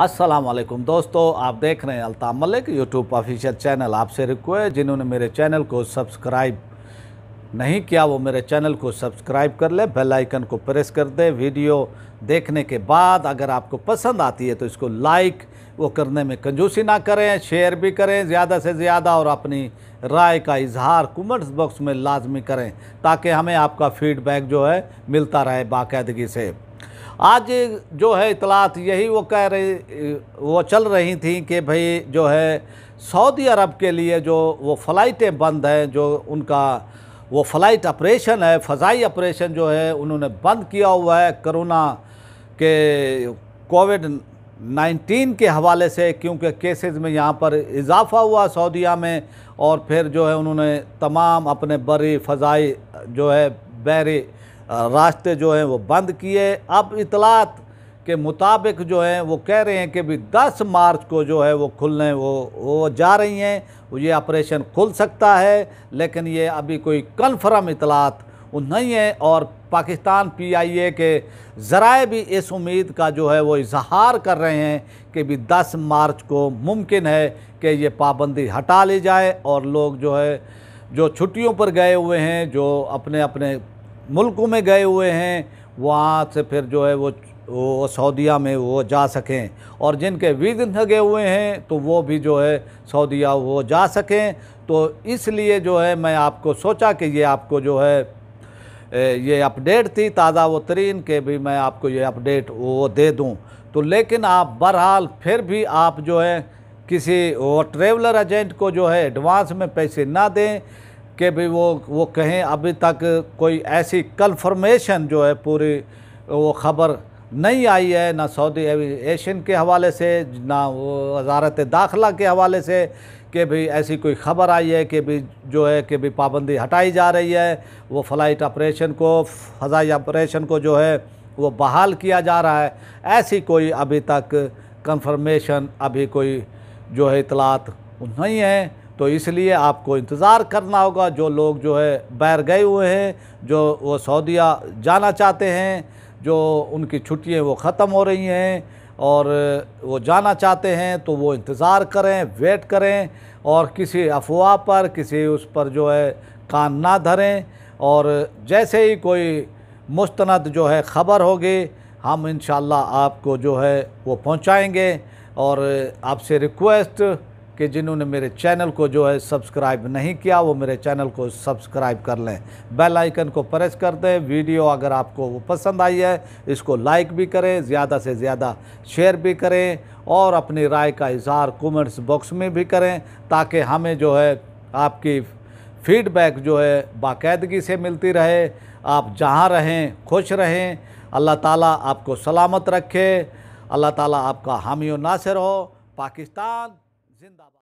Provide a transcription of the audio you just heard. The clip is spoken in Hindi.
असलम दोस्तों आप देख रहे हैं Alta Malik YouTube official channel आपसे रिक्वेस्ट जिन्होंने मेरे चैनल को सब्सक्राइब नहीं किया वो मेरे चैनल को सब्सक्राइब कर ले बेल आइकन को प्रेस कर दे वीडियो देखने के बाद अगर आपको पसंद आती है तो इसको लाइक वो करने में कंजूसी ना करें शेयर भी करें ज़्यादा से ज़्यादा और अपनी राय का इजहार कमेंट्स बॉक्स में लाजमी करें ताकि हमें आपका फीडबैक जो है मिलता रहे बाकायदगी से आज जो है इतलात यही वो कह रही वो चल रही थी कि भाई जो है सऊदी अरब के लिए जो वो फ़्लाइटें बंद हैं जो उनका वो फ़्लाइट ऑपरेशन है फ़जाई ऑपरेशन जो है उन्होंने बंद किया हुआ है करोना के कोविड नाइन्टीन के हवाले से क्योंकि केसेस में यहाँ पर इजाफ़ा हुआ सऊदीया में और फिर जो है उन्होंने तमाम अपने बरी फ़जाई जो है बहरी रास्ते जो हैं वो बंद किए अब इतलात के मुताबिक जो हैं वो कह रहे हैं कि भी 10 मार्च को जो है वो खुलने वो वो जा रही हैं ये ऑपरेशन खुल सकता है लेकिन ये अभी कोई कन्फर्म इतलात नहीं है और पाकिस्तान पी आई ए के ज़राए भी इस उम्मीद का जो है वो इजहार कर रहे हैं कि भी 10 मार्च को मुमकिन है कि ये पाबंदी हटा ली जाए और लोग जो है जो छुट्टियों पर गए हुए हैं जो अपने अपने मुल्कों में गए हुए हैं वहाँ से फिर जो है वो वो सऊदीया में वो जा सकें और जिनके विघ्न लगे हुए हैं तो वो भी जो है सऊदीया वो जा सकें तो इसलिए जो है मैं आपको सोचा कि ये आपको जो है ये अपडेट थी ताज़ा वो तरीन के भी मैं आपको ये अपडेट वो दे दूँ तो लेकिन आप बहरहाल फिर भी आप जो है किसी वो ट्रेवलर एजेंट को जो है एडवांस में पैसे ना दें कि भी वो वो कहें अभी तक कोई ऐसी कन्फर्मेशन जो है पूरी वो ख़बर नहीं आई है ना सऊदी एविएशन के हवाले से ना वजारत दाखिला के हवाले से कि भी ऐसी कोई ख़बर आई है कि भी जो है कि भी पाबंदी हटाई जा रही है वो फ़्लाइट ऑपरेशन को फ़जाई ऑपरेशन को जो है वो बहाल किया जा रहा है ऐसी कोई अभी तक कन्फर्मेशन अभी कोई जो है इतलात नहीं है तो इसलिए आपको इंतज़ार करना होगा जो लोग जो है बैर गए हुए हैं जो वो सऊदिया जाना चाहते हैं जो उनकी छुट्टियाँ वो ख़त्म हो रही हैं और वो जाना चाहते हैं तो वो इंतज़ार करें वेट करें और किसी अफवाह पर किसी उस पर जो है कान ना धरें और जैसे ही कोई मुस्तंद जो है ख़बर होगी हम इन आपको जो है वो पहुँचाएँगे और आपसे रिक्वेस्ट कि जिन्होंने मेरे चैनल को जो है सब्सक्राइब नहीं किया वो मेरे चैनल को सब्सक्राइब कर लें बेल आइकन को प्रेस कर दें वीडियो अगर आपको वो पसंद आई है इसको लाइक भी करें ज़्यादा से ज़्यादा शेयर भी करें और अपनी राय का इजहार कमेंट्स बॉक्स में भी करें ताकि हमें जो है आपकी फीडबैक जो है बाकायदगी से मिलती रहे आप जहाँ रहें खुश रहें अल्लाह ताला आपको सलामत रखे अल्लाह ताला आपका हामी नासिर हो पाकिस्तान 된다 봐.